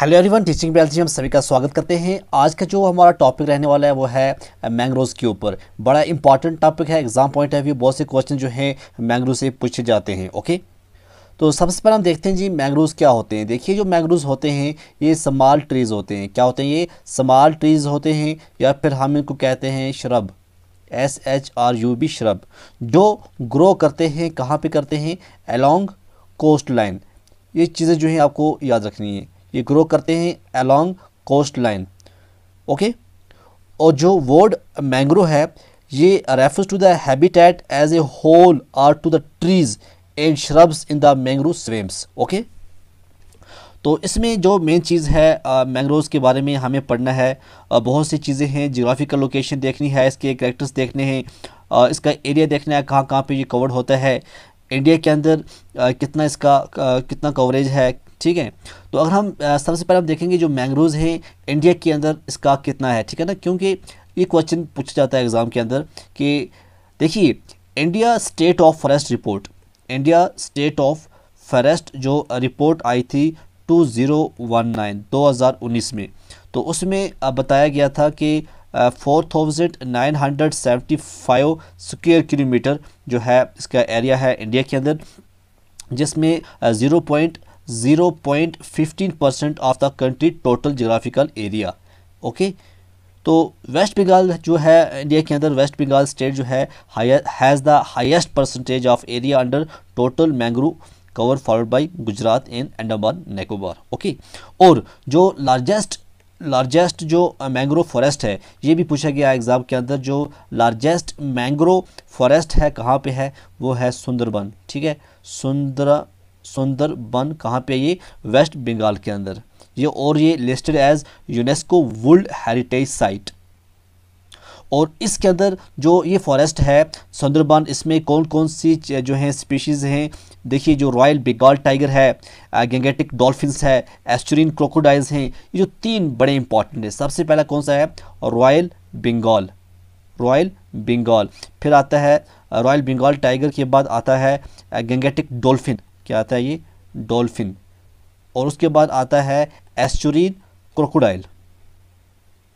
Hello everyone teaching bells हम सभी का स्वागत करते हैं आज का जो हमारा टॉपिक रहने वाला है वो है मैंग्रोव के ऊपर बड़ा इंपॉर्टेंट टॉपिक है एग्जाम पॉइंट ऑफ व्यू बहुत से क्वेश्चन जो हैं मैंग्रोव से पूछे जाते हैं ओके तो सबसे पहले हम देखते हैं जी मैंग्रोव क्या होते हैं देखिए जो मैंग्रोव होते हैं ये समाल ट्रीज़ होते हैं क्या होते हैं ये समाल ट्रीज़ होते हैं या फिर हम इनको कहते हैं shrub S H R U B shrub जो ग्रो करते हैं कहाँ पर करते हैं अलॉन्ग कोस्ट लाइन ये चीज़ें जो हैं आपको याद रखनी है ये ग्रो करते हैं अलॉन्ग कोस्ट लाइन ओके और जो वर्ड मैंग्रो है ये refers to the habitat as a whole or to the trees and shrubs in the mangrove swamps okay तो इसमें जो मेन चीज़ है मैंग्रोव के बारे में हमें पढ़ना है आ, बहुत सी चीज़ें हैं जियोग्राफिकल लोकेशन देखनी है इसके करेक्टर्स देखने हैं इसका एरिया देखना है कहाँ कहाँ पे ये कवर्ड होता है इंडिया के अंदर कितना इसका कितना कवरेज है ठीक है तो अगर हम सबसे पहले हम देखेंगे जो मैंग्रोव हैं इंडिया के अंदर इसका कितना है ठीक है ना क्योंकि ये क्वेश्चन पूछा जाता है एग्ज़ाम के अंदर कि देखिए India State of Forest Report India State of Forest जो रिपोर्ट आई थी 2019 2019 में तो उसमें बताया गया था कि four thousand nine hundred seventy five kilometre जो है इसका एरिया है इंडिया के अंदर जिसमें zero point zero point fifteen percent of the country total geographical area okay तो वेस्ट बंगाल जो है इंडिया के अंदर वेस्ट बंगाल स्टेट जो है has the highest percentage of area under total mangrove cover followed by Gujarat in Andaman Nicobar okay और जो लार्जेस्ट लार्जेस्ट जो मैंग्रो फॉरेस्ट है ये भी पूछा गया एग्ज़ाम के अंदर जो लार्जेस्ट मैंग्रो फॉरेस्ट है कहाँ पे है वो है सुंदरबन ठीक है सुंदर सुंदरबन कहाँ पे ये वेस्ट बंगाल के अंदर ये और ये listed as UNESCO World Heritage Site और इसके अंदर जो ये फॉरेस्ट है सुंदरबन इसमें कौन कौन सी जो हैं स्पीशीज़ हैं देखिए जो रॉयल बेगाल टाइगर है गेंगेटिक डॉल्फिन्स है एस्टोरिन क्रोकोडाइल्स हैं ये जो तीन बड़े इंपॉर्टेंट हैं सबसे पहला कौन सा है रॉयल बंगाल रॉयल बंगाल फिर आता है रॉयल बंगाल टाइगर के बाद आता है गेंगेटिक डॉल्फिन क्या आता है ये डॉल्फिन और उसके बाद आता है एस्चुरिन क्रोकोडाइल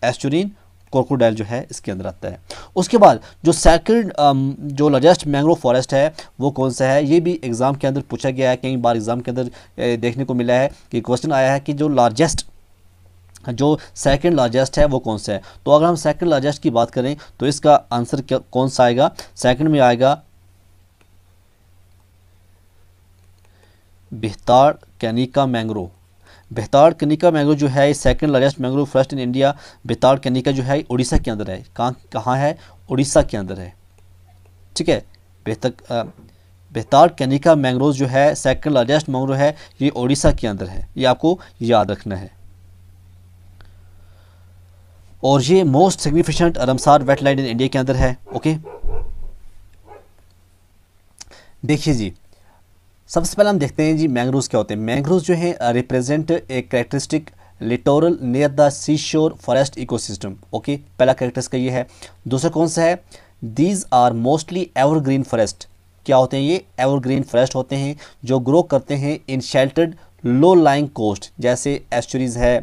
एस्टोरिन क्रोकोडाइल जो है इसके अंदर आता है उसके बाद जो सेकंड um, जो लार्जेस्ट मैंग्रोव फॉरेस्ट है वो कौन सा है ये भी एग्ज़ाम के अंदर पूछा गया है कई बार एग्ज़ाम के अंदर देखने को मिला है कि क्वेश्चन आया है कि जो लार्जेस्ट जो सेकंड लार्जेस्ट है वो कौन सा है तो अगर हम सेकंड लार्जेस्ट की बात करें तो इसका आंसर कौन सा आएगा सेकंड में आएगा Bhitarkanika mangrove Bhitarkanika mangrove जो है second largest mangrove forest in India Bhitarkanika जो है उड़ीसा के अंदर है कहाँ कहाँ है उड़ीसा के अंदर है ठीक है बेहतर बेहतार कनिका मैंग्रोव जो है सेकंड लार्जेस्ट मैंग्रोव है ये उड़ीसा के अंदर है ये आपको याद रखना है और ये most significant Ramsar wetland in India के अंदर है ओके देखिए जी सबसे पहले हम देखते हैं जी मैंग्रोव क्या होते हैं मैंग्रोव जो हैं represent a characteristic littoral near the sea shore forest ecosystem okay पहला करेक्टरिस्ट का ये है दूसरा कौन सा है these are mostly evergreen forest क्या होते हैं ये एवरग्रीन फॉरेस्ट होते हैं जो ग्रो करते हैं in sheltered low lying coast जैसे एस्चुरीज है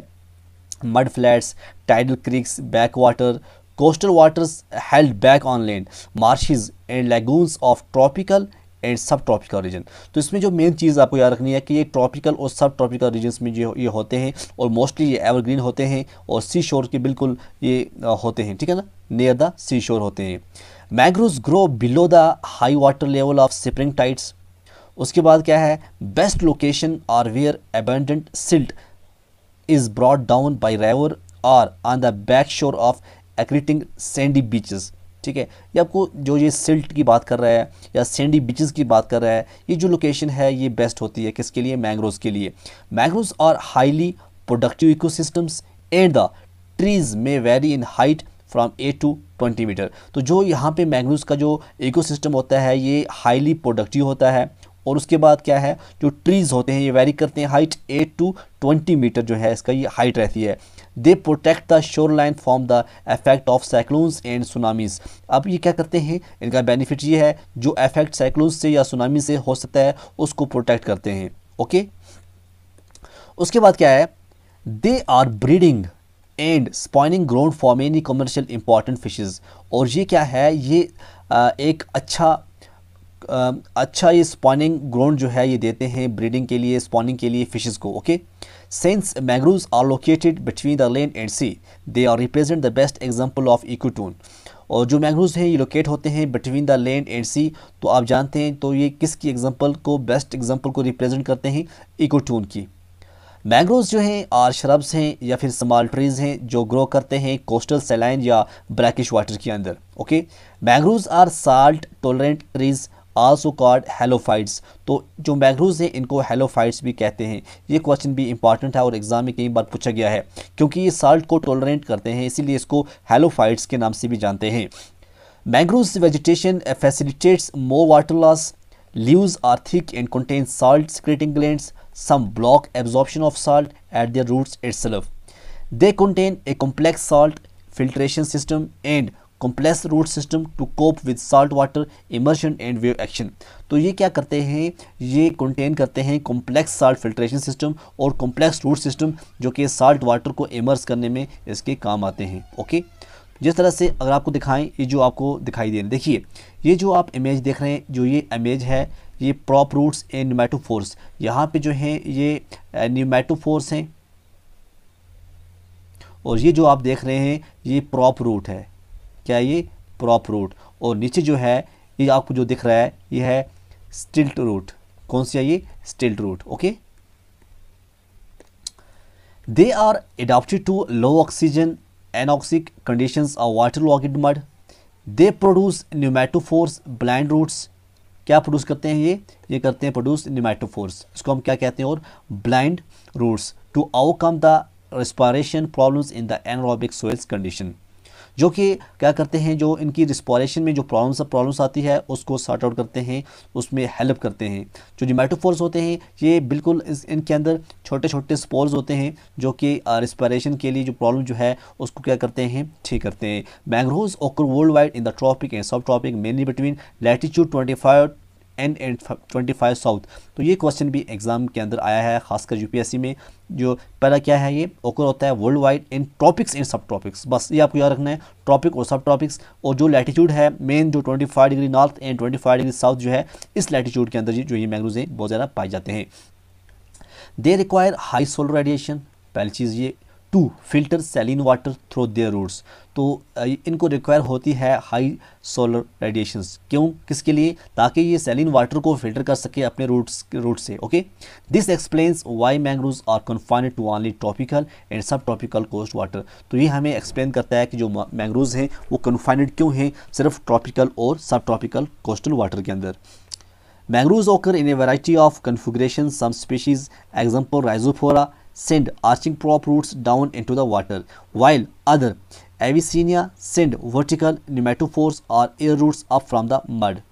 mud flats tidal creeks back water coastal waters held back on land marshes and lagoons of tropical and subtropical region तो इसमें जो मेन चीज़ आपको याद रखनी है कि ये ट्रॉपिकल और सब ट्रॉपिकल रीजन्स में जो ये होते हैं और मोस्टली ये एवरग्रीन होते हैं और सी शोर के बिल्कुल ये होते हैं ठीक है ना नियर द सी शोर होते हैं mangrove grow below the high water level of spring tides उसके बाद क्या है best location are where abundant silt is brought down by river or on the back shore of accreting sandy beaches ठीक है ये आपको जो ये सिल्ट की बात कर रहा है या सेंडी बीचेस की बात कर रहा है ये जो लोकेशन है ये बेस्ट होती है किसके लिए मैंग्रोव के लिए mangrove are highly productive ecosystems and the trees may vary in height from a to twenty metre तो जो यहाँ पे मैंग्रोव का जो इकोसिस्टम होता है ये हाईली प्रोडक्टिव होता है और उसके बाद क्या है जो ट्रीज़ होते हैं ये वेरी करते हैं height eight to twenty metre जो है इसका ये हाइट रहती है they protect the shoreline from the effect of cyclones and tsunamis अब ये क्या करते हैं इनका बेनिफिट ये है जो एफेक्ट साइक्लोन से या सुनामी से हो सकता है उसको प्रोटेक्ट करते हैं ओके उसके बाद क्या है they are breeding and spawning ground for many commercial important fishes और ये क्या है ये एक अच्छा अच्छा ये स्पॉनिंग ग्राउंड जो है ये देते हैं ब्रीडिंग के लिए स्पॉनिंग के लिए फिशेज़ को okay okay? Since mangroves are located between the land and sea, they are represent the best example of ecotone. और जो मैंग्रोव हैं ये लोकेट होते हैं between the land and sea तो आप जानते हैं तो ये किसकी एग्जांपल को बेस्ट एग्जांपल को रिप्रेजेंट करते हैं इकोटून की मैंग्रोव जो हैं आर श्रब्स हैं या फिर स्मॉल ट्रीज़ हैं जो ग्रो करते हैं कोस्टल सेलाइन या ब्रैकिश वाटर के अंदर okay mangrove are salt tolerant trees also called halophytes तो जो मैग्रोज हैं इनको हेलोफाइट्स भी कहते हैं ये क्वेश्चन भी इंपॉर्टेंट है और एग्जाम में कई बार पूछा गया है क्योंकि ये साल्ट को टोलरेंट करते हैं इसीलिए इसको हेलोफाइट्स के नाम से भी जानते हैं mangroves vegetation facilitates more water loss leaves are thick and contain salt secreting gland some block absorption of salt at their roots itself they contain a complex salt filtration system and complex root system to cope with salt water immersion and wave action तो ये क्या करते हैं ये contain करते हैं complex salt filtration system और complex root system जो कि साल्ट वाटर को इमर्स करने में इसके काम आते हैं ओके जिस तरह से अगर आपको दिखाएं ये जो आपको दिखाई दे रहे देखिए ये जो आप इमेज देख रहे हैं जो ये इमेज है ये प्रॉप रूट्स एंड फोर्स यहाँ पे जो है ये फोर्स हैं और ये जो आप देख रहे हैं ये प्रॉप रूट है क्या ये प्रॉप रूट और नीचे जो है ये आपको जो दिख रहा है ये है स्टिल्ट रूट कौन सी है ये stilt root okay they are adapted to low oxygen anoxic conditions of waterlogged mud they produce pneumatophores blind roots क्या प्रोड्यूस करते हैं ये ये करते हैं प्रोड्यूस न्यूमेटोफोर्स इसको हम क्या कहते हैं और blind roots to outcome the respiration problems in the anaerobic soils condition जो कि क्या करते हैं जो इनकी रिस्पॉरेशन में जो प्रॉब्लम्स प्रॉब्लम्स आती है उसको सॉर्ट आउट करते हैं उसमें हेल्प करते हैं जो जोमेटोफोर्स होते हैं ये बिल्कुल इस इनके अंदर छोटे छोटे स्पोर्स होते हैं जो कि रिस्पायरेशन के लिए जो प्रॉब्लम जो है उसको क्या करते हैं ठीक करते हैं mangrove occur worldwide in the tropic and subtropic mainly between latitude twenty five and twenty five south तो ये क्वेश्चन भी एग्ज़ाम के अंदर आया है खासकर यूपीएससी में जो पहला क्या है ये ओकर होता है worldwide in topics and subtopics बस ये आपको याद रखना है टॉपिक और सब टॉपिक्स और जो लैटीट्यूड है मेन जो 25 degree north and 25 degree south जो है इस लैटीट्यूड के अंदर जो ये मैगनोजें बहुत ज़्यादा पाए जाते हैं they require high solar radiation पहली चीज़ ये to filter saline water through their roots तो इनको रिक्वायर होती है हाई सोलर रेडिएशन क्यों किसके लिए ताकि ये सेलिन वाटर को फिल्टर कर सके अपने रूट्स रूट से okay this explains why mangroves are confined to only tropical and subtropical coast water तो ये हमें एक्सप्लेन करता है कि जो मैंग्रोव हैं वो कन्फाइंड क्यों हैं सिर्फ ट्रॉपिकल और सब ट्रॉपिकल कोस्टल वाटर के अंदर mangrove occur in a variety of configuration some species example Rhizophora send arching prop roots down into the water, while other Avicennia send vertical nematophores or air roots up from the mud.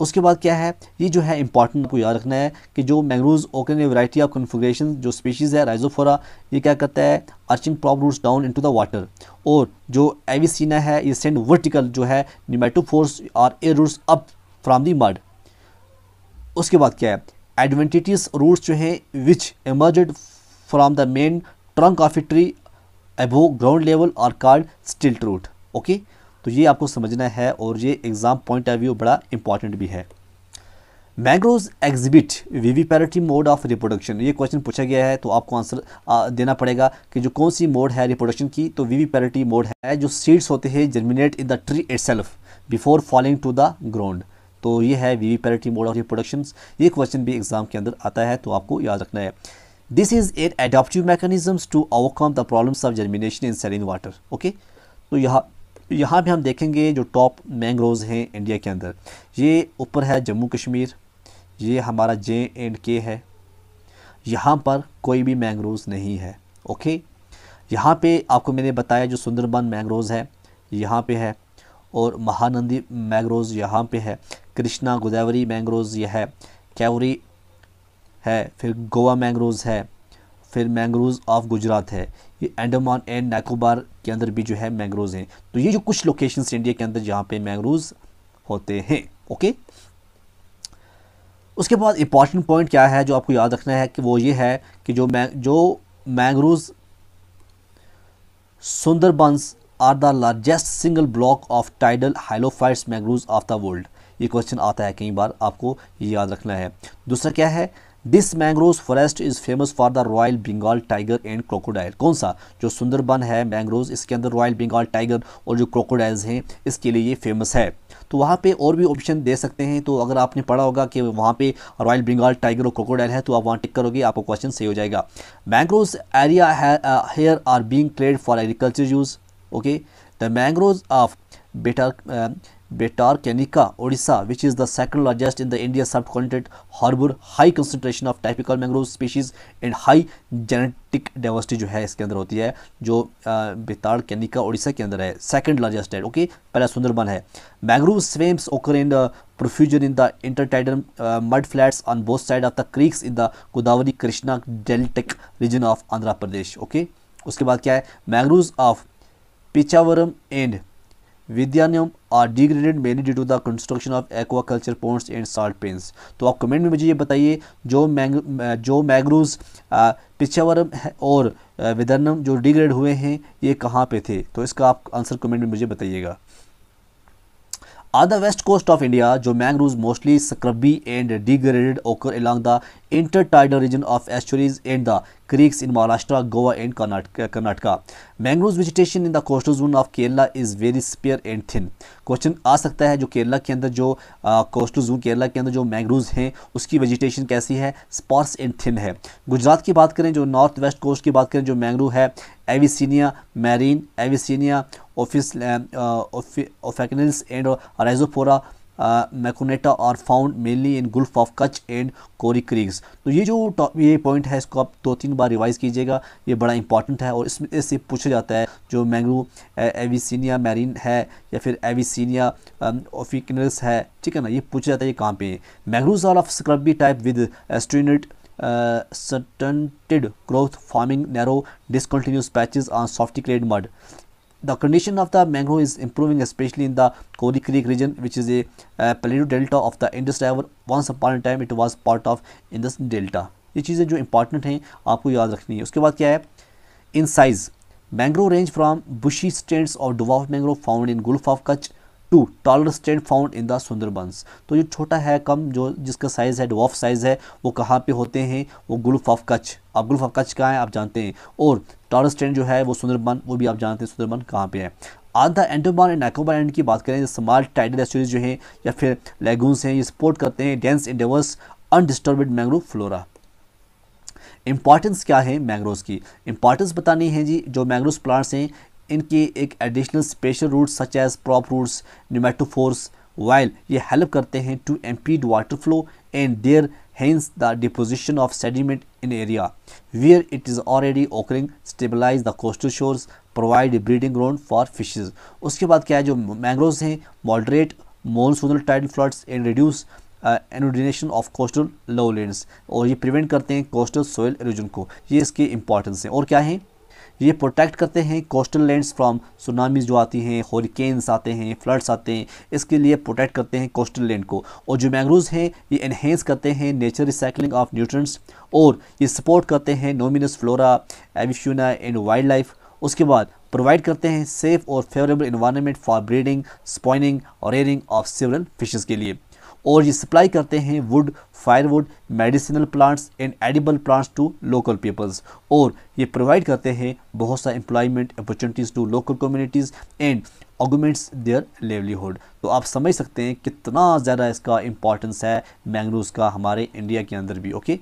उसके बाद क्या है ये जो है important आपको याद रखना है कि जो mangrove occur variety of configuration जो स्पीशीज़ है राइजोफोरा ये क्या करता है arching prop roots down into the water और जो एविसीना है ये सेंड वर्टिकल जो है निमेटोफोर्स और air roots up from the mud उसके बाद क्या है एडवेंटिटिस रूट्स जो हैं विच एमर्जड from the main trunk of a tree above ground level और called stilt root okay तो ये आपको समझना है और ये एग्ज़ाम पॉइंट ऑफ व्यू बड़ा इंपॉर्टेंट भी है mangroves exhibit viviparity mode of reproduction ये क्वेश्चन पूछा गया है तो आपको आंसर देना पड़ेगा कि जो कौन सी मोड है रिप्रोडक्शन की तो वीवीपैरिटी मोड है जो सीड्स होते हैं germinate in the tree it before falling to the ground तो ये है वीवीपैरिटी मोड ऑफ रिप्रोडक्शन ये क्वेश्चन भी एग्ज़ाम के अंदर आता है तो आपको याद रखना है this is an adaptive mechanisms to overcome the problems of germination in saline water okay तो यहाँ यहाँ भी हम देखेंगे जो टॉप मैंग्रोव्स हैं इंडिया के अंदर ये ऊपर है जम्मू कश्मीर ये हमारा जे एंड के है यहाँ पर कोई भी मैंग्रोव्स नहीं है ओके यहाँ पे आपको मैंने बताया जो सुंदरबन मैंग्रोव्स है यहाँ पे है और महानंदी मैंग्रोव्स यहाँ पे है कृष्णा गोदावरी मैंग्रोव्स यह है कैवरी है फिर गोवा मैंग्रोव है फिर मैंग्रोव ऑफ गुजरात है ये अंडमान एंड नैकोबार के अंदर भी जो है मैंग्रोव हैं तो ये जो कुछ लोकेशन इंडिया के अंदर जहाँ पे मैंग्रोव होते हैं ओके उसके बाद इंपॉर्टेंट पॉइंट क्या है जो आपको याद रखना है कि वो ये है कि जो मैंग जो mangrove Sundarbans are the largest single block of tidal halophytes mangrove of the world ये क्वेश्चन आता है कई बार आपको ये याद रखना है दूसरा क्या है this mangrove forest is famous for the royal Bengal tiger and crocodile कौन सा जो सुंदरबन है मैंग्रोव इसके अंदर रॉयल बंगाल टाइगर और जो क्रोकोडाइल्स हैं इसके लिए ये फेमस है तो वहाँ पे और भी ऑप्शन दे सकते हैं तो अगर आपने पढ़ा होगा कि वहाँ पे रॉयल बंगाल टाइगर और क्रोकोडाइल है तो आप वहाँ टिक करोगे आपको क्वेश्चन सही हो जाएगा mangrove area here are being cleared for agriculture use okay the mangrove of बेटर बेटार Betar Kenika, which is the second largest in the India sub subcontinent, harbour high concentration of typical mangrove species and high genetic diversity जो है इसके अंदर होती है जो बेटार केनिका ओडिशा के अंदर है सेकेंड लार्जेस्ट है ओके पहला सुंदरबन है mangrove swamps occur in profusion in the intertidal mud flats on both side of the creeks in the Godavari Krishna deltaic region of Andhra Pradesh okay उसके बाद क्या है mangrove of Pichavaram and Vedaranyam are degraded mainly due to the construction of aquaculture ponds and salt pans तो आप comment में मुझे ये बताइए जो मैंग जो मैग्रोव पिछावरम और विदर्नम जो डिग्रेड हुए हैं ये कहाँ पे थे तो इसका आप आंसर कमेंट में मुझे बताइएगा are the west coast of India जो mangrove mostly scrubby and degraded occur along the intertidal region of estuaries and the creeks in Maharashtra Goa and Karnataka mangrove vegetation in the coastal zone of Kerala is very sparse and thin question आ सकता है जो केरला के अंदर जो coastal zone Kerala के अंदर जो मैंग्रोव हैं उसकी वेजिटेशन कैसी है स्पॉर्स एंड थिन है गुजरात की बात करें जो नॉर्थ वेस्ट कोस्ट की बात करें जो मैंग्रोव है Avicennia marina Avicennia office officinalis and Rhizophora mucronata are found mainly in gulf of Kutch and Kori creeks तो ये जो ये पॉइंट है इसको आप दो तीन बार रिवाइज़ कीजिएगा ये बड़ा इंपॉर्टेंट है और इसमें इससे पूछा जाता है जो मैंग्रो एविसिनिया मैरिन है या फिर एविसिनिया ऑफिकनल्स um, है ठीक है ना ये पूछा जाता है ये कहाँ पे mangroves are of scrubby type with एस्ट्रीनट stunted growth forming narrow discontinuous patches on soft mud the condition of the mangrove is improving especially in the Kori Creek region which is a uh, plateau delta of the Indus River once upon a time it was part of Indus Delta ye cheeze jo important hain aapko yaad rakhni hai uske baad kya hai in size mangrove range from bushy stands of dwarf mangrove found in gulf of kutch to tolerance tent found in the Sundarbans तो जो छोटा है कम जो जिसका size है डॉफ size है वो कहाँ पे होते हैं वो गुल्फ ऑफ कच्छ आप गुल्फ ऑफ कच्छ कहाँ है आप जानते हैं और टॉलर स्टैंड जो है वो सुंदरबन वो भी आप जानते हैं सुंदरबन कहाँ पे है आज the Andaman and Nicobar and की बात करें स्मार्ट टाइडल एस्टोरीज जो है या फिर लेगून्स हैं ये सपोर्ट करते हैं dense and diverse undisturbed mangrove flora importance क्या है मैंग्रोव की इंपॉर्टेंस बतानी है जी जो मैंग्रोव प्लांट्स हैं इनकी एक additional special roots such as prop roots pneumatophores while ये हेल्प करते हैं to impede water flow and there hence the deposition of sediment in area where it is already occurring stabilize the coastal shores provide breeding ground for fishes उसके बाद क्या है जो mangrove हैं moderate monsoonal tide floods and reduce inundation of coastal lowlands और ये prevent करते हैं कोस्टल सोयल इरोजन को ये इसकी इंपॉर्टेंस है और क्या है ये प्रोटेक्ट करते हैं कोस्टल लैंड्स फ्रॉम सुनामी जो आती हैं हॉरिकेन्स आते हैं फ्लड्स आते हैं इसके लिए प्रोटेक्ट करते हैं कोस्टल लैंड को और जो मैंग्रोव हैं ये इन्हेंस करते हैं नेचर रिसाइकलिंग ऑफ न्यूट्रंस और ये सपोर्ट करते हैं numerous flora avifauna and wildlife उसके बाद प्रोवाइड करते हैं सेफ और favourable environment for breeding spawning और रेयरिंग ऑफ सिवरल फिशेज़ के लिए और ये सप्लाई करते हैं wood firewood medicinal plants and edible plants to local peoples और ये प्रोवाइड करते हैं बहुत सा employment opportunities to local communities and augments their livelihood तो आप समझ सकते हैं कितना ज़्यादा इसका इंपॉर्टेंस है मैंगरूज का हमारे इंडिया के अंदर भी ओके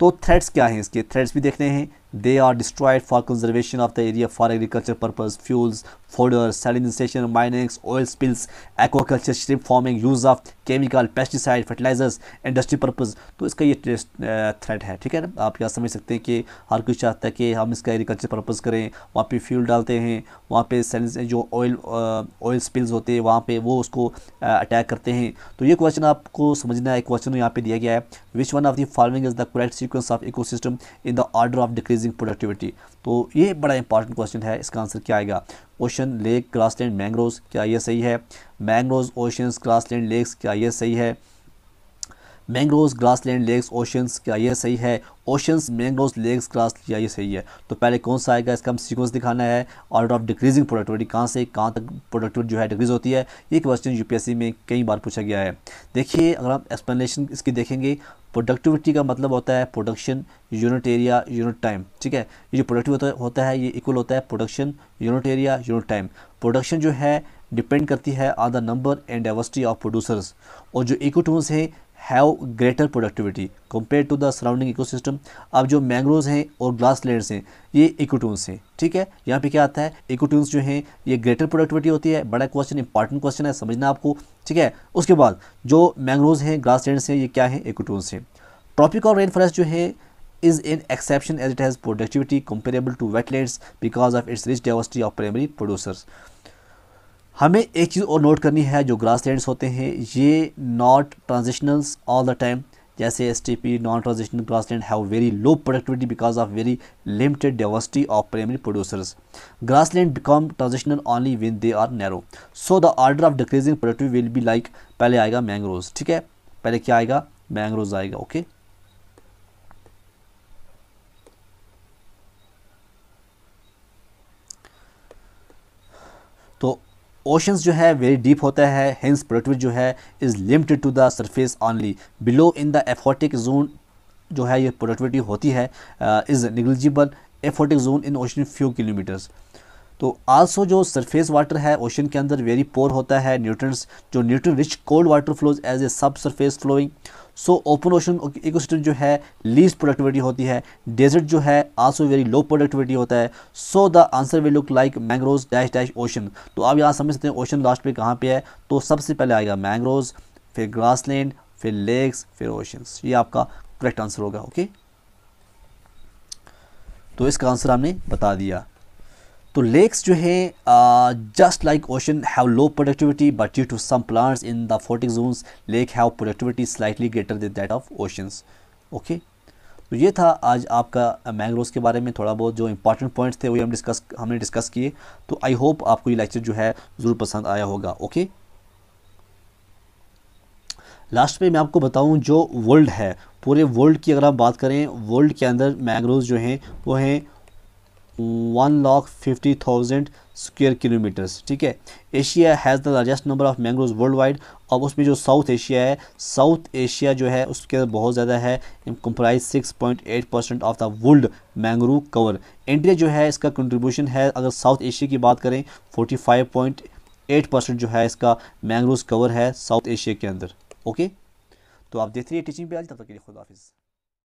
तो थ्रेड्स क्या हैं इसके थ्रेड्स भी देखते हैं They are destroyed for conservation of the area for agriculture purpose, fuels, fodder, salinization, mining, oil spills, aquaculture, shrimp farming, use of chemical, pesticide, fertilizers, industry purpose. to iska ye तो इसका ये threat है ठीक है ना आप यहाँ समझ सकते हैं कि हर कोई चाहता है कि हम इसका एग्रीकल्चर पर्पज़ करें वहाँ पे फ्यूल डालते हैं वहाँ पे जो ऑयल ऑयल स्पिल्स होते हैं वहाँ पे वो उसको अटैक करते हैं तो ये क्वेश्चन आपको समझना है question yahan pe diya gaya hai which one of the following is the correct sequence of ecosystem in the order of decrease increasing productivity तो ये बड़ा इंपॉर्टेंट क्वेश्चन है इसका आंसर क्या आएगा ओशन लेक ग्रासलैंड मैंग्रोव्स क्या ये सही है मैंग्रोव ओशंस ग्रासलैंड लेक्स क्या ये सही है mangrove grassland lakes oceans क्या यह सही है ओशंस मैंग्रोव लेक्स ग्रास क्या यह सही है तो पहले कौन सा आएगा इसका हम सीक्वेंस दिखाना है ऑर्डर ऑफ डिक्रीजिंग प्रोडक्टिविटी कहाँ से कहाँ तक प्रोडक्टिविटी जो है डिक्रीज होती है ये क्वेश्चन यूपीएससी में कई बार पूछा गया है देखिए अगर आप एक्सप्लेनेशन इसकी देखेंगे प्रोडक्टिविटी का मतलब होता है production unit area unit time ठीक है ये जो प्रोडक्टिव होता है ये इक्वल होता है production unit area unit time production जो है डिपेंड करती है on the number and diversity of producers और जो इकोटोन्स हैं have greater productivity compare to the surrounding ecosystem अब जो मैंग्रोव हैं और ग्लास लेयर्स हैं ये इकोटून्स हैं ठीक है यहाँ पे क्या आता है इकोटून्स जो हैं ये ग्रेटर प्रोडक्टिविटी होती है बड़ा क्वेश्चन इंपॉर्टेंट क्वेश्चन है समझना आपको ठीक है उसके बाद जो मैंग्रोव हैं ग्लास लेयर्स हैं ये क्या है इकोटून्स हैं और रेन फॉरेस्ट जो है in exception as it has productivity productivity to wet wetlands because of its rich diversity of primary producers हमें एक चीज़ और नोट करनी है जो ग्रास लैंड होते हैं ये not transitionals all the time जैसे S T P non transitional grassland have very low productivity because of very limited diversity of primary producers grassland become transitional only when they are narrow so the order of decreasing productivity will be like पहले आएगा मैंग्रोज ठीक है पहले क्या आएगा mangrove आएगा okay okay? Oceans जो है वेरी डीप होता है हिंस प्रोडक्टिविटी जो है is limited to the surface only below in the aphotic zone जो है ये प्रोडक्टिविटी होती है is negligible aphotic zone in ocean few kilometres तो आल्सो जो सरफेस वाटर है ओशन के अंदर वेरी पोर होता है न्यूट्रंस जो nutrient rich cold water flows as a subsurface flowing so open ocean ecosystem जो है लीज प्रोडक्टिविटी होती है डेजर्ट जो है आल्सो वेरी लो प्रोडक्टिविटी होता है so the answer will look like mangrove dash dash ocean तो आप यहाँ समझ सकते हैं ओशन लास्ट में कहाँ पे है तो सबसे पहले आएगा मैंग्रोज फिर लैंड फिर लेक्स फिर ओशंस ये आपका करेक्ट आंसर होगा ओके तो इसका आंसर हमने बता दिया तो लेक्स जो हैं just like ocean have low productivity but due to some plants in the photic zones lake have productivity slightly greater than that of oceans okay तो ये था आज आपका मैंग्रोव्स के बारे में थोड़ा बहुत जो इंपॉर्टेंट पॉइंट्स थे वही हम डिस्कस हमने डिस्कस किए तो आई होप आपको ये लेक्चर जो है ज़रूर पसंद आया होगा ओके लास्ट में मैं आपको बताऊं जो वर्ल्ड है पूरे वर्ल्ड की अगर आप बात करें वर्ल्ड के अंदर मैंग्रोव्स जो हैं वो हैं one lakh fifty thousand square kilometres ठीक है Asia has the largest number of mangrove worldwide और उसमें जो साउथ एशिया है साउथ एशिया जो है उसके अंदर बहुत ज़्यादा है comprise six point eight percent of the world mangrove cover India जो है इसका कंट्रीब्यूशन है अगर साउथ एशिया की बात करें forty five point eight percent जो है इसका मैंग्रोव कवर है साउथ एशिया के अंदर ओके तो आप देख रही है टीचिंग पे आज तब तक के लिए खुदाफिज़